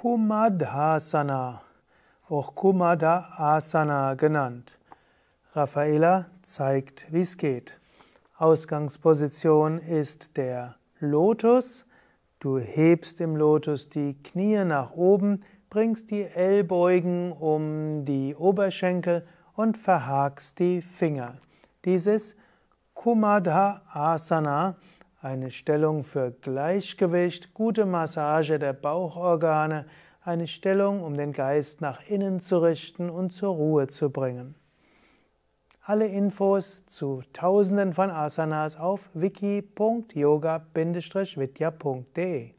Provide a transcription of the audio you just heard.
Kumadhasana, auch Kumada Asana genannt. Raffaella zeigt, wie es geht. Ausgangsposition ist der Lotus. Du hebst im Lotus die Knie nach oben, bringst die Ellbeugen um die Oberschenkel und verhakst die Finger. Dieses Kumadha Asana eine Stellung für Gleichgewicht, gute Massage der Bauchorgane, eine Stellung, um den Geist nach innen zu richten und zur Ruhe zu bringen. Alle Infos zu Tausenden von Asanas auf wiki.yoga-vidya.de